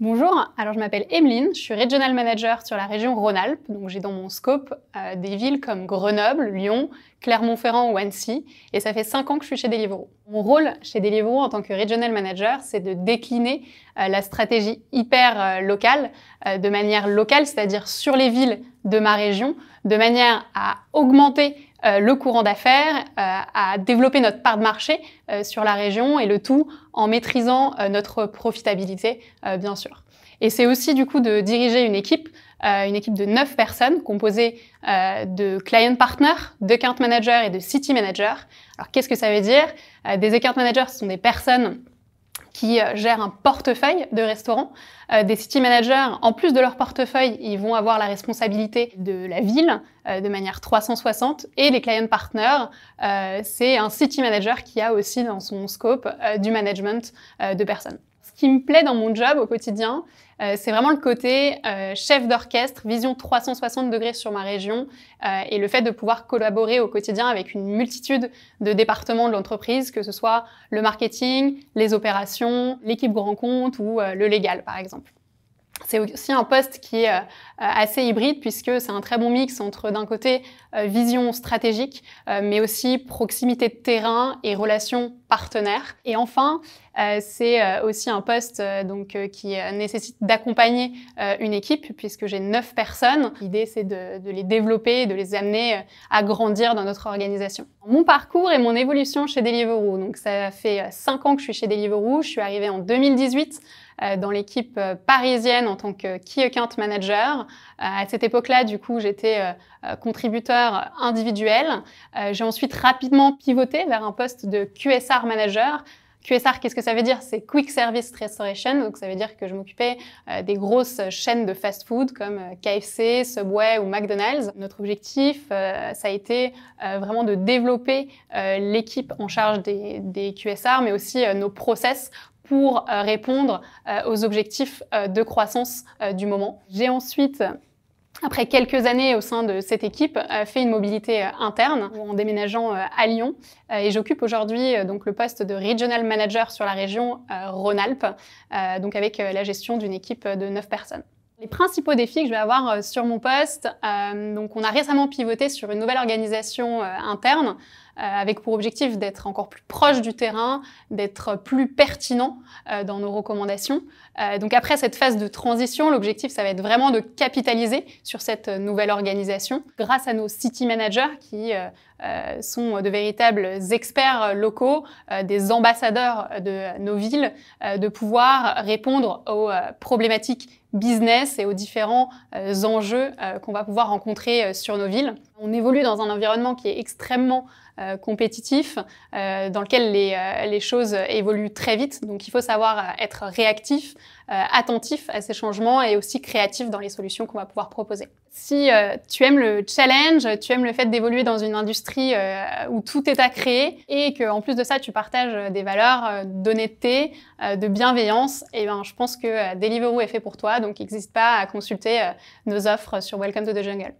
Bonjour, alors je m'appelle Emeline, je suis Regional Manager sur la région Rhône-Alpes, donc j'ai dans mon scope euh, des villes comme Grenoble, Lyon, Clermont-Ferrand ou Annecy, et ça fait cinq ans que je suis chez Deliveroo. Mon rôle chez Deliveroo en tant que Regional Manager, c'est de décliner euh, la stratégie hyper euh, locale de manière locale, c'est-à-dire sur les villes de ma région, de manière à augmenter euh, le courant d'affaires, à euh, développer notre part de marché euh, sur la région et le tout en maîtrisant notre profitabilité, bien sûr. Et c'est aussi du coup de diriger une équipe, une équipe de neuf personnes composée de client partners, de account managers et de city managers. Alors qu'est-ce que ça veut dire Des account managers, ce sont des personnes qui euh, gère un portefeuille de restaurants. Euh, des city managers, en plus de leur portefeuille, ils vont avoir la responsabilité de la ville euh, de manière 360. Et les client partners, c'est un city manager qui a aussi dans son scope du management de personnes qui me plaît dans mon job au quotidien, euh, c'est vraiment le côté euh, chef d'orchestre, vision 360 degrés sur ma région euh, et le fait de pouvoir collaborer au quotidien avec une multitude de départements de l'entreprise, que ce soit le marketing, les opérations, l'équipe grand compte ou le légal par exemple. C'est aussi un poste qui est assez hybride puisque c'est un très bon mix entre d'un côté vision stratégique mais aussi proximité de terrain et relations et enfin, euh, c'est euh, aussi un poste euh, donc qui nécessite d'accompagner une équipe puisque j'ai neuf personnes. L'idée c'est de, les développer, de les amener à grandir dans notre organisation. Mon parcours et mon évolution chez Deliveroo. Donc ça fait cinq ans que je suis chez Deliveroo. Je suis arrivée en 2018 dans l'équipe parisienne en tant que key account manager. À cette époque-là, du coup, j'étais contributeur individuel. J'ai ensuite rapidement pivoté vers un poste de QSR manager. QSR, qu'est-ce que ça veut dire C'est Quick Service Restoration, donc ça veut dire que je m'occupais euh, des grosses chaînes de fast-food comme euh, KFC, Subway ou McDonald's. Notre objectif, euh, ça a été vraiment de développer l'équipe en charge des QSR, mais aussi nos process pour répondre aux objectifs de croissance du moment. J'ai ensuite après quelques années au sein de cette équipe, euh, fait une mobilité euh, interne euh, en déménageant à Lyon. et j'occupe aujourd'hui donc le poste de regional manager sur la région Rhône-Alpes, donc avec la gestion d'une équipe de 9 personnes. Les principaux défis que je vais avoir euh, sur mon poste, euh, donc on a récemment pivoté sur une nouvelle organisation euh, interne avec pour objectif d'être encore plus proche du terrain, d'être plus pertinent dans nos recommandations. donc après cette phase de transition, l'objectif ça va être vraiment de capitaliser sur cette nouvelle organisation grâce à nos city managers qui sont de véritables experts locaux, des ambassadeurs de nos villes, de pouvoir répondre aux problématiques business et aux différents euh, enjeux euh, qu'on va pouvoir rencontrer euh, sur nos villes. On évolue dans un environnement qui est extrêmement euh, compétitif, euh, dans lequel euh, les, choses évoluent très vite. Donc il faut savoir être réactif, attentif à ces changements et aussi créatif dans les solutions qu'on va pouvoir proposer. Si tu aimes le challenge, tu aimes le fait d'évoluer dans une industrie où tout est à créer et en plus de ça tu partages des valeurs d'honnêteté, de bienveillance, eh ben je pense que Deliveroo est fait pour toi. Donc n'hésite pas à consulter nos offres sur Welcome to the Jungle.